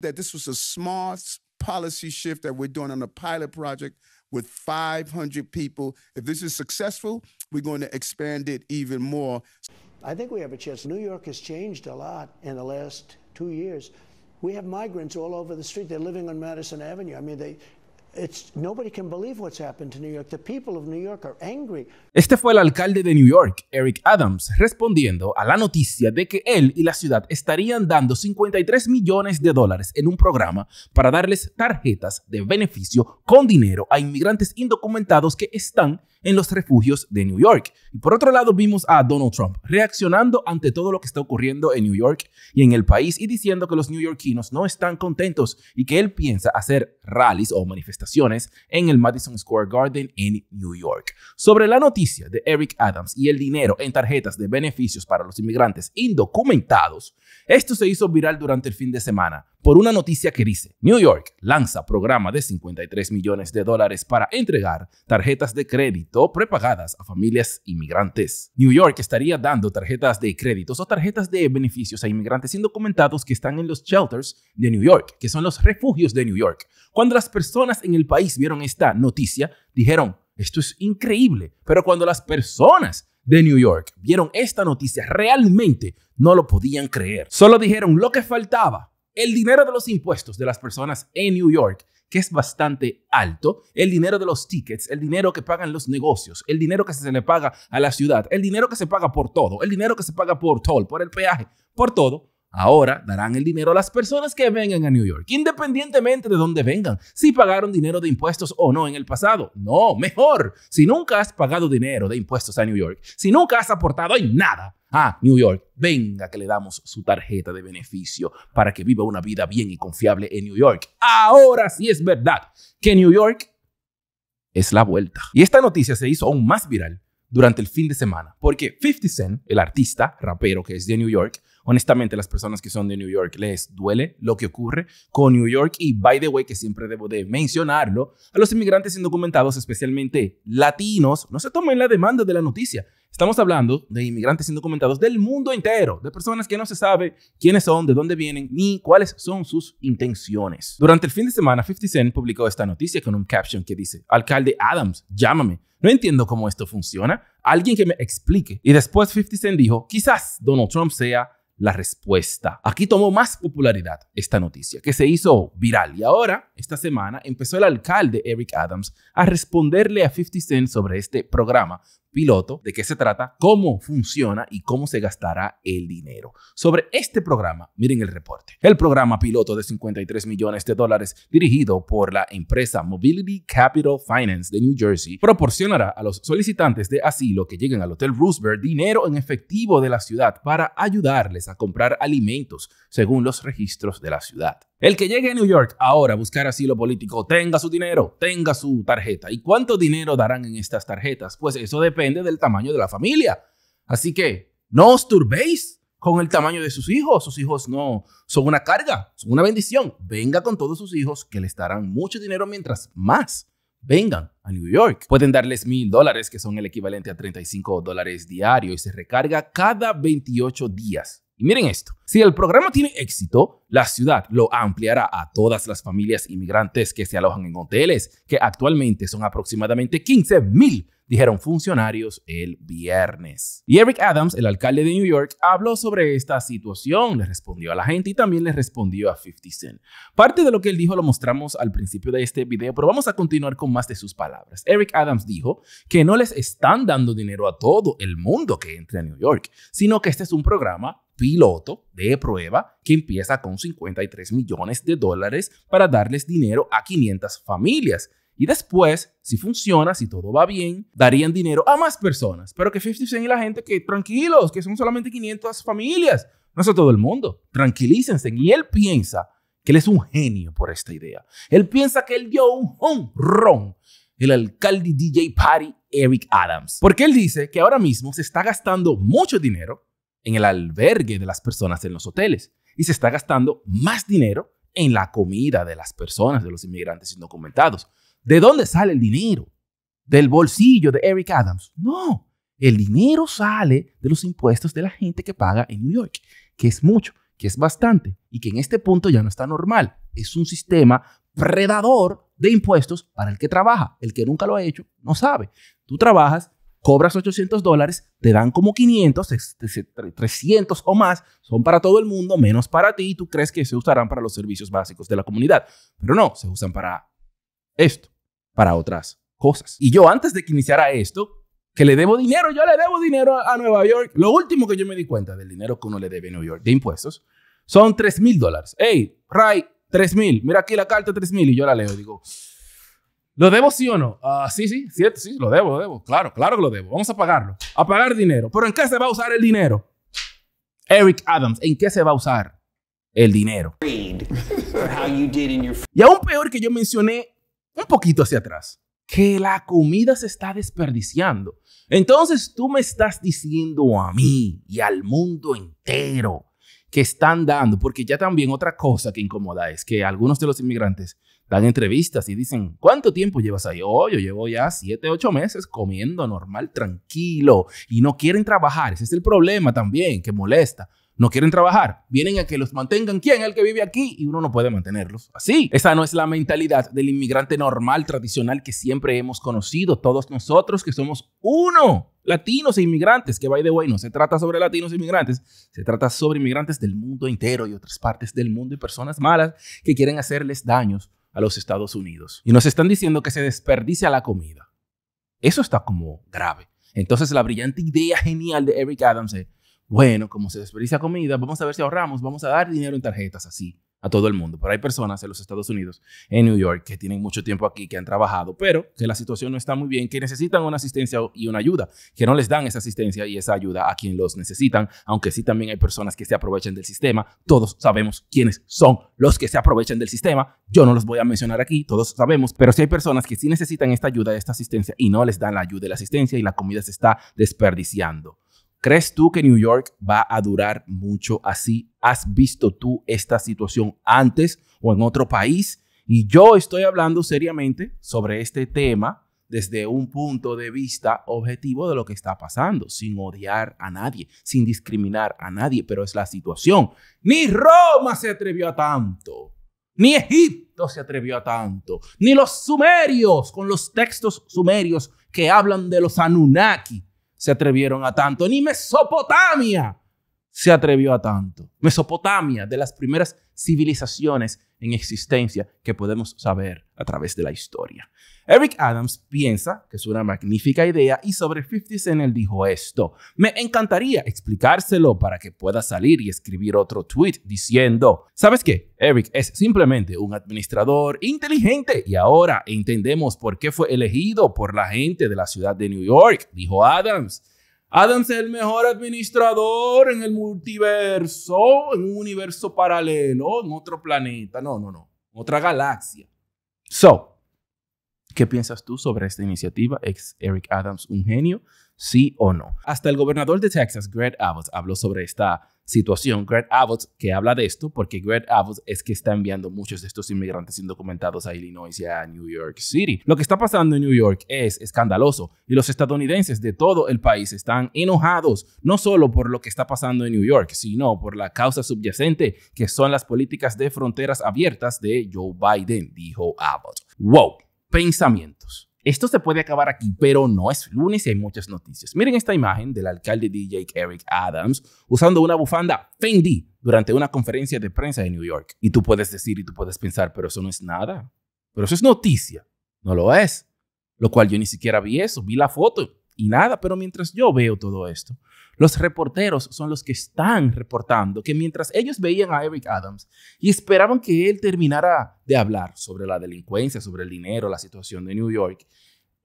that this was a smart policy shift that we're doing on a pilot project with 500 people. If this is successful, we're going to expand it even more. I think we have a chance. New York has changed a lot in the last two years. We have migrants all over the street. They're living on Madison Avenue. I mean, they, Este fue el alcalde de New York, Eric Adams, respondiendo a la noticia de que él y la ciudad estarían dando 53 millones de dólares en un programa para darles tarjetas de beneficio con dinero a inmigrantes indocumentados que están en los refugios de New York. Y por otro lado vimos a Donald Trump reaccionando ante todo lo que está ocurriendo en New York y en el país y diciendo que los neoyorquinos no están contentos y que él piensa hacer rallies o manifestaciones en el Madison Square Garden en New York. Sobre la noticia de Eric Adams y el dinero en tarjetas de beneficios para los inmigrantes indocumentados, esto se hizo viral durante el fin de semana por una noticia que dice, New York lanza programa de 53 millones de dólares para entregar tarjetas de crédito prepagadas a familias inmigrantes. New York estaría dando tarjetas de créditos o tarjetas de beneficios a inmigrantes indocumentados que están en los shelters de New York, que son los refugios de New York. Cuando las personas en el país vieron esta noticia, dijeron, esto es increíble, pero cuando las personas de New York vieron esta noticia, realmente no lo podían creer. Solo dijeron lo que faltaba el dinero de los impuestos de las personas en New York, que es bastante alto, el dinero de los tickets, el dinero que pagan los negocios, el dinero que se le paga a la ciudad, el dinero que se paga por todo, el dinero que se paga por toll, por el peaje, por todo, Ahora darán el dinero a las personas que vengan a New York, independientemente de dónde vengan, si pagaron dinero de impuestos o no en el pasado. No, mejor, si nunca has pagado dinero de impuestos a New York, si nunca has aportado en nada, Ah, New York, venga que le damos su tarjeta de beneficio para que viva una vida bien y confiable en New York. Ahora sí es verdad que New York es la vuelta. Y esta noticia se hizo aún más viral durante el fin de semana, porque 50 Cent, el artista, rapero que es de New York, honestamente, las personas que son de New York les duele lo que ocurre con New York y, by the way, que siempre debo de mencionarlo, a los inmigrantes indocumentados, especialmente latinos, no se tomen la demanda de la noticia. Estamos hablando de inmigrantes indocumentados del mundo entero, de personas que no se sabe quiénes son, de dónde vienen ni cuáles son sus intenciones. Durante el fin de semana, 50 Cent publicó esta noticia con un caption que dice, Alcalde Adams, llámame. No entiendo cómo esto funciona. Alguien que me explique. Y después 50 Cent dijo, quizás Donald Trump sea la respuesta. Aquí tomó más popularidad esta noticia, que se hizo viral. Y ahora, esta semana, empezó el alcalde Eric Adams a responderle a 50 Cent sobre este programa, piloto, de qué se trata, cómo funciona y cómo se gastará el dinero. Sobre este programa, miren el reporte. El programa piloto de 53 millones de dólares dirigido por la empresa Mobility Capital Finance de New Jersey proporcionará a los solicitantes de asilo que lleguen al Hotel Roosevelt dinero en efectivo de la ciudad para ayudarles a comprar alimentos según los registros de la ciudad. El que llegue a New York ahora a buscar asilo político tenga su dinero, tenga su tarjeta. ¿Y cuánto dinero darán en estas tarjetas? Pues eso depende del tamaño de la familia. Así que no os turbéis con el tamaño de sus hijos. Sus hijos no son una carga, son una bendición. Venga con todos sus hijos que les darán mucho dinero mientras más vengan a New York. Pueden darles mil dólares, que son el equivalente a 35 dólares diarios y se recarga cada 28 días. Y miren esto, si el programa tiene éxito, la ciudad lo ampliará a todas las familias inmigrantes que se alojan en hoteles, que actualmente son aproximadamente 15 mil, dijeron funcionarios el viernes. Y Eric Adams, el alcalde de New York, habló sobre esta situación, le respondió a la gente y también le respondió a 50 Cent. Parte de lo que él dijo lo mostramos al principio de este video, pero vamos a continuar con más de sus palabras. Eric Adams dijo que no les están dando dinero a todo el mundo que entre a New York, sino que este es un programa piloto de prueba que empieza con 53 millones de dólares para darles dinero a 500 familias. Y después, si funciona, si todo va bien, darían dinero a más personas. Pero que 50 Cent y la gente que tranquilos, que son solamente 500 familias. No es a todo el mundo. Tranquilícense. Y él piensa que él es un genio por esta idea. Él piensa que él dio un ron El alcalde DJ Party, Eric Adams. Porque él dice que ahora mismo se está gastando mucho dinero en el albergue de las personas en los hoteles y se está gastando más dinero en la comida de las personas, de los inmigrantes indocumentados. ¿De dónde sale el dinero? ¿Del bolsillo de Eric Adams? No, el dinero sale de los impuestos de la gente que paga en New York, que es mucho, que es bastante y que en este punto ya no está normal. Es un sistema predador de impuestos para el que trabaja. El que nunca lo ha hecho no sabe. Tú trabajas cobras 800 dólares, te dan como 500, 300 o más, son para todo el mundo, menos para ti, y tú crees que se usarán para los servicios básicos de la comunidad. Pero no, se usan para esto, para otras cosas. Y yo antes de que iniciara esto, que le debo dinero, yo le debo dinero a Nueva York, lo último que yo me di cuenta del dinero que uno le debe a Nueva York de impuestos, son 3 mil dólares. Hey, Ray, 3 mil, mira aquí la carta 3 mil, y yo la leo, digo... ¿Lo debo sí o no? Ah, sí, sí, cierto, sí, lo debo, lo debo. Claro, claro que lo debo. Vamos a pagarlo. A pagar dinero. ¿Pero en qué se va a usar el dinero? Eric Adams, ¿en qué se va a usar el dinero? y aún peor que yo mencioné un poquito hacia atrás, que la comida se está desperdiciando. Entonces tú me estás diciendo a mí y al mundo entero que están dando, porque ya también otra cosa que incomoda es que algunos de los inmigrantes dan entrevistas y dicen, ¿cuánto tiempo llevas ahí? Oh, yo llevo ya siete, ocho meses comiendo normal, tranquilo, y no quieren trabajar. Ese es el problema también, que molesta no quieren trabajar, vienen a que los mantengan. ¿Quién? El que vive aquí y uno no puede mantenerlos. Así, esa no es la mentalidad del inmigrante normal, tradicional que siempre hemos conocido, todos nosotros que somos uno. Latinos e inmigrantes, que by the way, no se trata sobre latinos e inmigrantes, se trata sobre inmigrantes del mundo entero y otras partes del mundo y personas malas que quieren hacerles daños a los Estados Unidos. Y nos están diciendo que se desperdicia la comida. Eso está como grave. Entonces la brillante idea genial de Eric Adams bueno, como se desperdicia comida, vamos a ver si ahorramos, vamos a dar dinero en tarjetas así a todo el mundo. Pero hay personas en los Estados Unidos, en New York, que tienen mucho tiempo aquí, que han trabajado, pero que la situación no está muy bien, que necesitan una asistencia y una ayuda, que no les dan esa asistencia y esa ayuda a quien los necesitan, aunque sí también hay personas que se aprovechan del sistema. Todos sabemos quiénes son los que se aprovechan del sistema. Yo no los voy a mencionar aquí, todos sabemos, pero sí hay personas que sí necesitan esta ayuda, esta asistencia y no les dan la ayuda y la asistencia y la comida se está desperdiciando. ¿Crees tú que New York va a durar mucho así? ¿Has visto tú esta situación antes o en otro país? Y yo estoy hablando seriamente sobre este tema desde un punto de vista objetivo de lo que está pasando, sin odiar a nadie, sin discriminar a nadie, pero es la situación. Ni Roma se atrevió a tanto, ni Egipto se atrevió a tanto, ni los sumerios, con los textos sumerios que hablan de los Anunnaki, se atrevieron a tanto, ni Mesopotamia se atrevió a tanto. Mesopotamia, de las primeras civilizaciones en existencia que podemos saber a través de la historia. Eric Adams piensa que es una magnífica idea y sobre 50 Cent él dijo esto. Me encantaría explicárselo para que pueda salir y escribir otro tweet diciendo, ¿sabes qué? Eric es simplemente un administrador inteligente y ahora entendemos por qué fue elegido por la gente de la ciudad de New York, dijo Adams. Adams es el mejor administrador en el multiverso, en un universo paralelo, en otro planeta, no, no, no, otra galaxia. So, ¿qué piensas tú sobre esta iniciativa? ex Eric Adams un genio? sí o no. Hasta el gobernador de Texas, Greg Abbott, habló sobre esta situación. Greg Abbott, que habla de esto, porque Greg Abbott es que está enviando muchos de estos inmigrantes indocumentados a Illinois y a New York City. Lo que está pasando en New York es escandaloso y los estadounidenses de todo el país están enojados, no solo por lo que está pasando en New York, sino por la causa subyacente que son las políticas de fronteras abiertas de Joe Biden, dijo Abbott. Wow, pensamientos. Esto se puede acabar aquí, pero no es lunes y hay muchas noticias. Miren esta imagen del alcalde DJ Eric Adams usando una bufanda Fendi durante una conferencia de prensa de New York. Y tú puedes decir y tú puedes pensar, pero eso no es nada. Pero eso es noticia. No lo es. Lo cual yo ni siquiera vi eso, vi la foto y nada. Pero mientras yo veo todo esto, los reporteros son los que están reportando que mientras ellos veían a Eric Adams y esperaban que él terminara de hablar sobre la delincuencia, sobre el dinero, la situación de New York,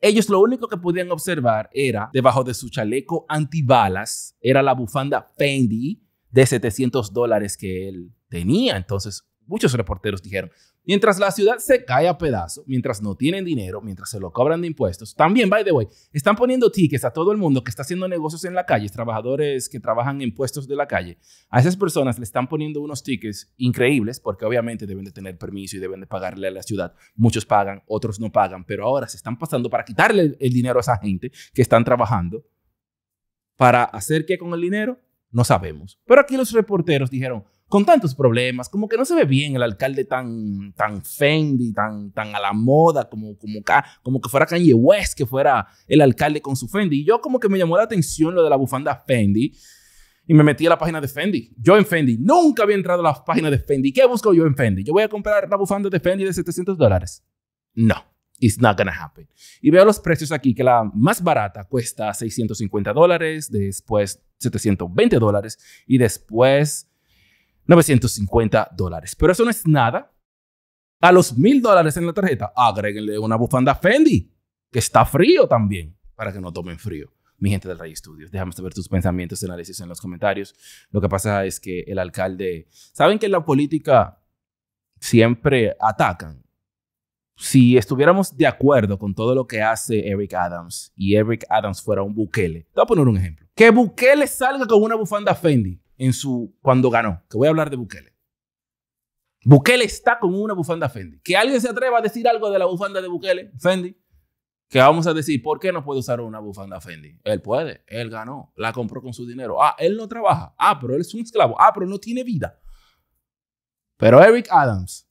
ellos lo único que podían observar era, debajo de su chaleco antibalas, era la bufanda Fendi de 700 dólares que él tenía. Entonces, muchos reporteros dijeron, mientras la ciudad se cae a pedazos, mientras no tienen dinero, mientras se lo cobran de impuestos, también, by the way, están poniendo tickets a todo el mundo que está haciendo negocios en la calle, trabajadores que trabajan en puestos de la calle, a esas personas le están poniendo unos tickets increíbles porque obviamente deben de tener permiso y deben de pagarle a la ciudad. Muchos pagan, otros no pagan, pero ahora se están pasando para quitarle el dinero a esa gente que están trabajando. ¿Para hacer qué con el dinero? No sabemos. Pero aquí los reporteros dijeron, con tantos problemas, como que no se ve bien el alcalde tan, tan Fendi, tan, tan a la moda, como, como, como que fuera Kanye West, que fuera el alcalde con su Fendi. Y yo como que me llamó la atención lo de la bufanda Fendi y me metí a la página de Fendi. Yo en Fendi. Nunca había entrado a la página de Fendi. ¿Qué busco yo en Fendi? Yo voy a comprar la bufanda de Fendi de 700 dólares. No. It's not gonna happen. Y veo los precios aquí, que la más barata cuesta 650 dólares, después 720 dólares y después 950 dólares. Pero eso no es nada. A los 1000 dólares en la tarjeta, agréguenle una bufanda Fendi, que está frío también, para que no tomen frío. Mi gente del Rey Studios, déjame saber tus pensamientos y análisis en los comentarios. Lo que pasa es que el alcalde. ¿Saben que en la política siempre atacan? Si estuviéramos de acuerdo con todo lo que hace Eric Adams y Eric Adams fuera un Bukele, te voy a poner un ejemplo. Que Bukele salga con una bufanda Fendi su, cuando ganó, que voy a hablar de Bukele. Bukele está con una bufanda Fendi. Que alguien se atreva a decir algo de la bufanda de Bukele, Fendi, que vamos a decir, ¿por qué no puede usar una bufanda Fendi? Él puede, él ganó, la compró con su dinero. Ah, él no trabaja. Ah, pero él es un esclavo. Ah, pero no tiene vida. Pero Eric Adams,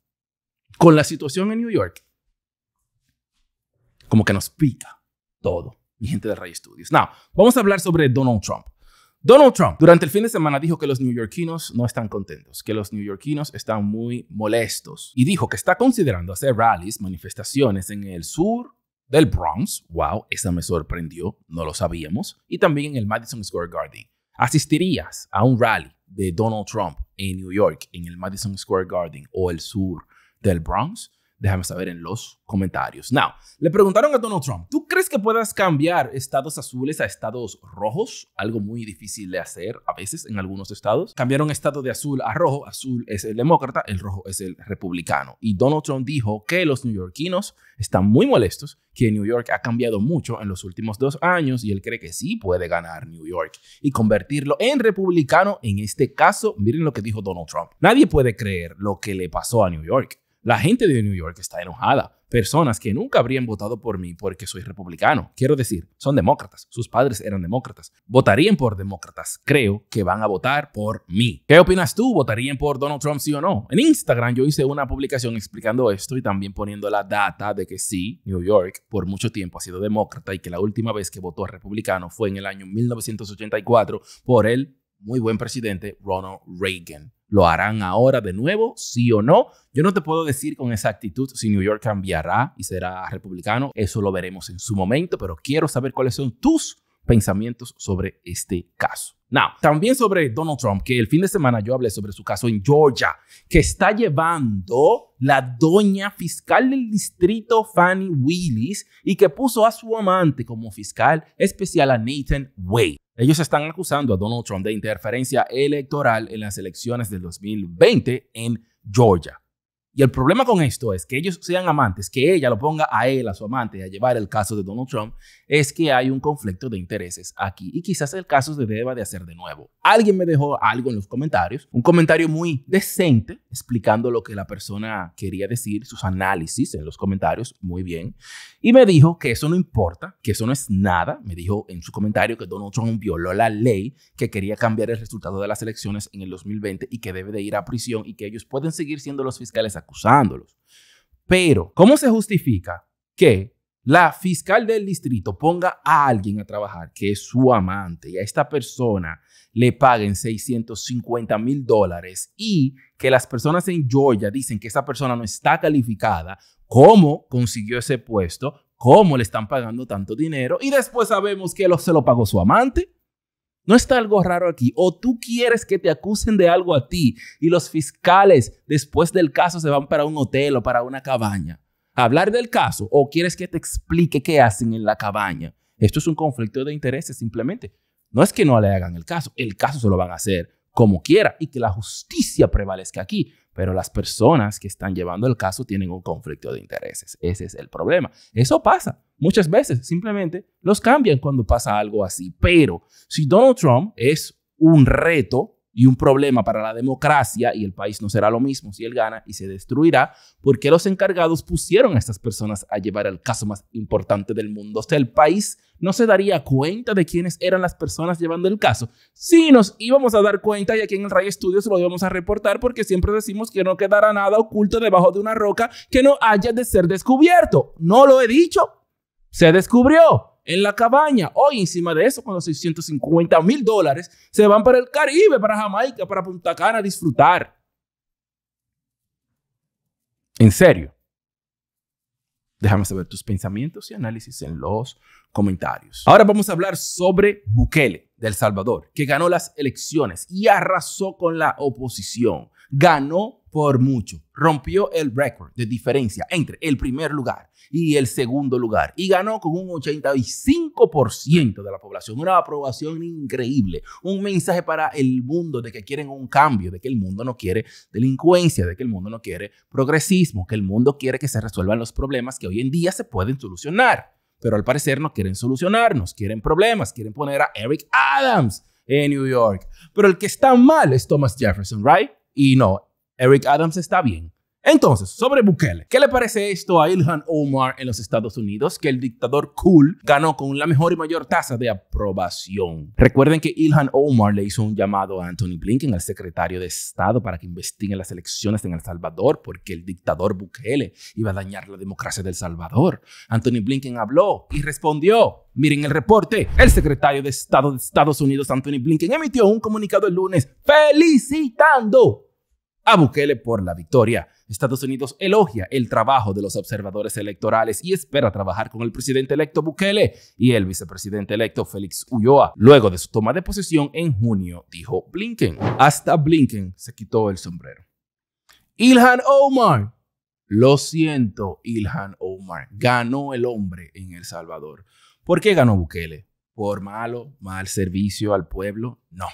con la situación en New York, como que nos pica todo. Mi gente de Ray Studios. Now, vamos a hablar sobre Donald Trump. Donald Trump durante el fin de semana dijo que los neoyorquinos no están contentos, que los neoyorquinos están muy molestos y dijo que está considerando hacer rallies, manifestaciones en el sur del Bronx, wow, esa me sorprendió, no lo sabíamos, y también en el Madison Square Garden. ¿Asistirías a un rally de Donald Trump en New York, en el Madison Square Garden o el sur del Bronx? Déjame saber en los comentarios. Now, le preguntaron a Donald Trump, ¿tú crees que puedas cambiar estados azules a estados rojos? Algo muy difícil de hacer a veces en algunos estados. Cambiaron estado de azul a rojo. Azul es el demócrata, el rojo es el republicano. Y Donald Trump dijo que los neoyorquinos están muy molestos, que New York ha cambiado mucho en los últimos dos años y él cree que sí puede ganar New York y convertirlo en republicano. En este caso, miren lo que dijo Donald Trump. Nadie puede creer lo que le pasó a New York. La gente de New York está enojada. Personas que nunca habrían votado por mí porque soy republicano. Quiero decir, son demócratas. Sus padres eran demócratas. Votarían por demócratas. Creo que van a votar por mí. ¿Qué opinas tú? ¿Votarían por Donald Trump sí o no? En Instagram yo hice una publicación explicando esto y también poniendo la data de que sí, New York por mucho tiempo ha sido demócrata y que la última vez que votó republicano fue en el año 1984 por el muy buen presidente Ronald Reagan. ¿Lo harán ahora de nuevo? ¿Sí o no? Yo no te puedo decir con exactitud si New York cambiará y será republicano. Eso lo veremos en su momento, pero quiero saber cuáles son tus pensamientos sobre este caso. Now, también sobre Donald Trump, que el fin de semana yo hablé sobre su caso en Georgia, que está llevando la doña fiscal del distrito Fanny Willis y que puso a su amante como fiscal especial a Nathan Wade. Ellos están acusando a Donald Trump de interferencia electoral en las elecciones del 2020 en Georgia. Y el problema con esto es que ellos sean amantes, que ella lo ponga a él, a su amante, a llevar el caso de Donald Trump, es que hay un conflicto de intereses aquí y quizás el caso se deba de hacer de nuevo. Alguien me dejó algo en los comentarios, un comentario muy decente explicando lo que la persona quería decir, sus análisis en los comentarios, muy bien, y me dijo que eso no importa, que eso no es nada, me dijo en su comentario que Donald Trump violó la ley, que quería cambiar el resultado de las elecciones en el 2020 y que debe de ir a prisión y que ellos pueden seguir siendo los fiscales acusándolos. Pero, ¿cómo se justifica que la fiscal del distrito ponga a alguien a trabajar que es su amante y a esta persona le paguen 650 mil dólares y que las personas en Georgia dicen que esa persona no está calificada? ¿Cómo consiguió ese puesto? ¿Cómo le están pagando tanto dinero? Y después sabemos que lo, se lo pagó su amante. ¿No está algo raro aquí? ¿O tú quieres que te acusen de algo a ti y los fiscales después del caso se van para un hotel o para una cabaña? ¿Hablar del caso o quieres que te explique qué hacen en la cabaña? Esto es un conflicto de intereses simplemente. No es que no le hagan el caso, el caso se lo van a hacer, como quiera y que la justicia prevalezca aquí. Pero las personas que están llevando el caso tienen un conflicto de intereses. Ese es el problema. Eso pasa muchas veces. Simplemente los cambian cuando pasa algo así. Pero si Donald Trump es un reto y un problema para la democracia y el país no será lo mismo si él gana y se destruirá porque los encargados pusieron a estas personas a llevar el caso más importante del mundo. O sea, el país no se daría cuenta de quiénes eran las personas llevando el caso. Sí nos íbamos a dar cuenta y aquí en el Ray Studios lo íbamos a reportar porque siempre decimos que no quedará nada oculto debajo de una roca que no haya de ser descubierto. No lo he dicho. Se descubrió en la cabaña. Hoy encima de eso, con los 650 mil dólares, se van para el Caribe, para Jamaica, para Punta Cana a disfrutar. En serio. Déjame saber tus pensamientos y análisis en los comentarios. Ahora vamos a hablar sobre Bukele del Salvador, que ganó las elecciones y arrasó con la oposición. Ganó por mucho. Rompió el récord de diferencia entre el primer lugar y el segundo lugar y ganó con un 85% de la población. Una aprobación increíble. Un mensaje para el mundo de que quieren un cambio, de que el mundo no quiere delincuencia, de que el mundo no quiere progresismo, que el mundo quiere que se resuelvan los problemas que hoy en día se pueden solucionar. Pero al parecer no quieren solucionarnos, quieren problemas, quieren poner a Eric Adams en New York. Pero el que está mal es Thomas Jefferson, ¿right? Y no, Eric Adams está bien. Entonces, sobre Bukele, ¿qué le parece esto a Ilhan Omar en los Estados Unidos? Que el dictador cool ganó con la mejor y mayor tasa de aprobación. Recuerden que Ilhan Omar le hizo un llamado a Anthony Blinken, al secretario de Estado, para que investigue las elecciones en El Salvador, porque el dictador Bukele iba a dañar la democracia del Salvador. Anthony Blinken habló y respondió. Miren el reporte. El secretario de Estado de Estados Unidos, Anthony Blinken, emitió un comunicado el lunes felicitando a Bukele por la victoria. Estados Unidos elogia el trabajo de los observadores electorales y espera trabajar con el presidente electo Bukele y el vicepresidente electo Félix Ulloa. Luego de su toma de posesión en junio, dijo Blinken. Hasta Blinken se quitó el sombrero. Ilhan Omar. Lo siento, Ilhan Omar. Ganó el hombre en El Salvador. ¿Por qué ganó Bukele? ¿Por malo, mal servicio al pueblo? No.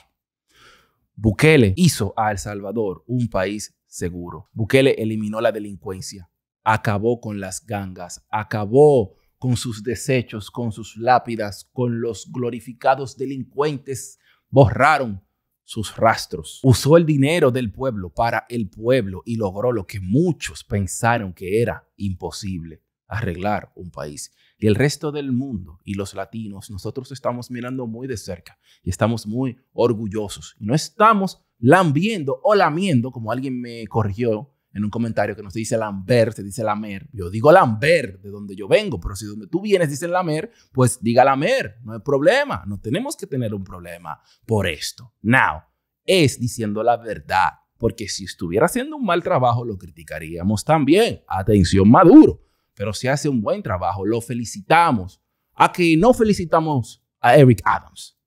Bukele hizo a El Salvador un país seguro. Bukele eliminó la delincuencia, acabó con las gangas, acabó con sus desechos, con sus lápidas, con los glorificados delincuentes, borraron sus rastros. Usó el dinero del pueblo para el pueblo y logró lo que muchos pensaron que era imposible, arreglar un país el resto del mundo y los latinos, nosotros estamos mirando muy de cerca y estamos muy orgullosos. Y no estamos lambiendo o lamiendo, como alguien me corrigió en un comentario que no se dice lamber, se dice lamer. Yo digo lamber de donde yo vengo, pero si donde tú vienes dicen lamer, pues diga lamer, no hay problema, no tenemos que tener un problema por esto. Now, es diciendo la verdad, porque si estuviera haciendo un mal trabajo lo criticaríamos también. Atención Maduro, pero se hace un buen trabajo. Lo felicitamos. A que no felicitamos a Eric Adams,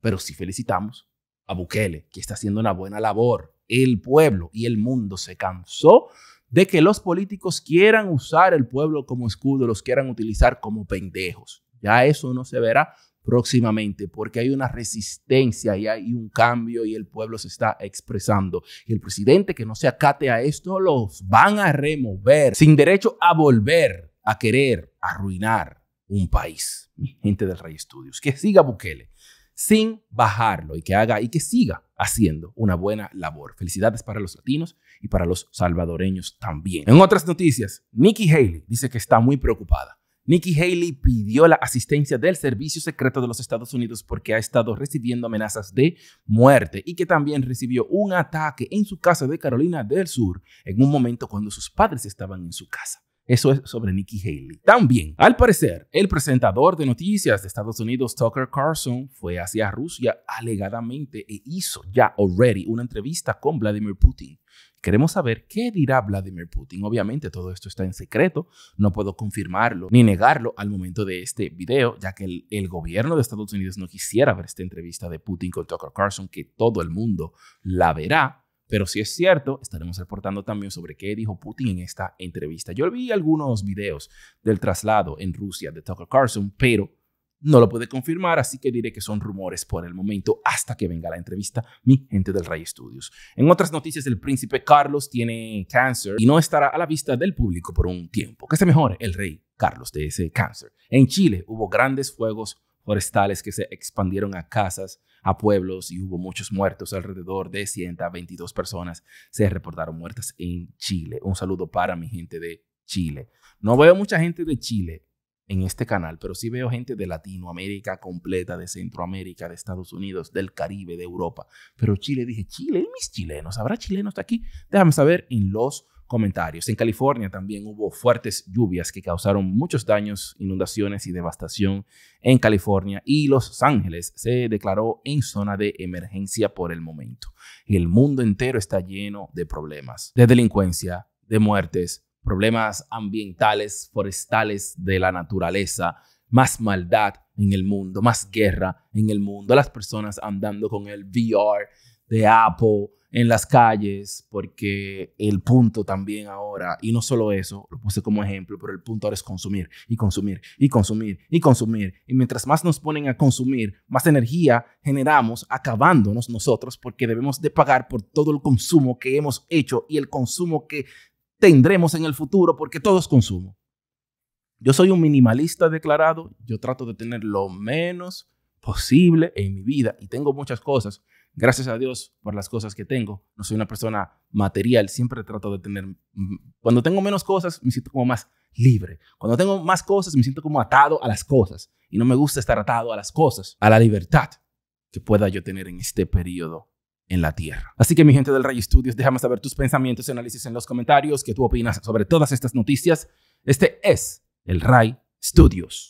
pero sí felicitamos a Bukele, que está haciendo una buena labor. El pueblo y el mundo se cansó de que los políticos quieran usar el pueblo como escudo, los quieran utilizar como pendejos. Ya eso no se verá próximamente, porque hay una resistencia y hay un cambio y el pueblo se está expresando. Y el presidente que no se acate a esto los van a remover sin derecho a volver a querer arruinar un país. Mi gente del Rey Estudios, que siga Bukele sin bajarlo y que haga y que siga haciendo una buena labor. Felicidades para los latinos y para los salvadoreños también. En otras noticias, Nikki Haley dice que está muy preocupada Nikki Haley pidió la asistencia del Servicio Secreto de los Estados Unidos porque ha estado recibiendo amenazas de muerte y que también recibió un ataque en su casa de Carolina del Sur en un momento cuando sus padres estaban en su casa. Eso es sobre Nikki Haley. También, al parecer, el presentador de noticias de Estados Unidos, Tucker Carlson, fue hacia Rusia alegadamente e hizo ya already una entrevista con Vladimir Putin. Queremos saber qué dirá Vladimir Putin. Obviamente todo esto está en secreto, no puedo confirmarlo ni negarlo al momento de este video, ya que el, gobierno de Estados Unidos no quisiera ver esta entrevista de Putin con Tucker Carlson, que todo el mundo la verá. Pero si es cierto, estaremos reportando también sobre qué dijo Putin en esta entrevista. Yo vi algunos videos del traslado en Rusia de Tucker Carlson, pero no lo pude confirmar, así que diré que son rumores por el momento hasta que venga la entrevista, mi gente del Ray Studios. En otras noticias, el príncipe Carlos tiene cáncer y no estará a la vista del público por un tiempo. Que se mejore el rey Carlos de ese cáncer. En Chile hubo grandes fuegos forestales que se expandieron a casas a pueblos y hubo muchos muertos, alrededor de 122 personas se reportaron muertas en Chile. Un saludo para mi gente de Chile. No veo mucha gente de Chile en este canal, pero sí veo gente de Latinoamérica completa, de Centroamérica, de Estados Unidos, del Caribe, de Europa. Pero Chile, dije, Chile, mis chilenos, ¿habrá chilenos de aquí? Déjame saber en los comentarios. En California también hubo fuertes lluvias que causaron muchos daños, inundaciones y devastación en California y Los Ángeles se declaró en zona de emergencia por el momento. El mundo entero está lleno de problemas, de delincuencia, de muertes, problemas ambientales, forestales, de la naturaleza, más maldad en el mundo, más guerra en el mundo, las personas andando con el VR de Apo en las calles, porque el punto también ahora, y no solo eso, lo puse como ejemplo, pero el punto ahora es consumir y consumir y consumir y consumir. Y mientras más nos ponen a consumir, más energía generamos acabándonos nosotros porque debemos de pagar por todo el consumo que hemos hecho y el consumo que tendremos en el futuro porque todo es consumo. Yo soy un minimalista declarado, yo trato de tener lo menos posible en mi vida y tengo muchas cosas Gracias a Dios por las cosas que tengo. No soy una persona material. Siempre trato de tener... Mm, cuando tengo menos cosas, me siento como más libre. Cuando tengo más cosas, me siento como atado a las cosas. Y no me gusta estar atado a las cosas, a la libertad que pueda yo tener en este periodo en la tierra. Así que mi gente del Ray Studios, déjame saber tus pensamientos y análisis en los comentarios, qué tú opinas sobre todas estas noticias. Este es el Ray Studios.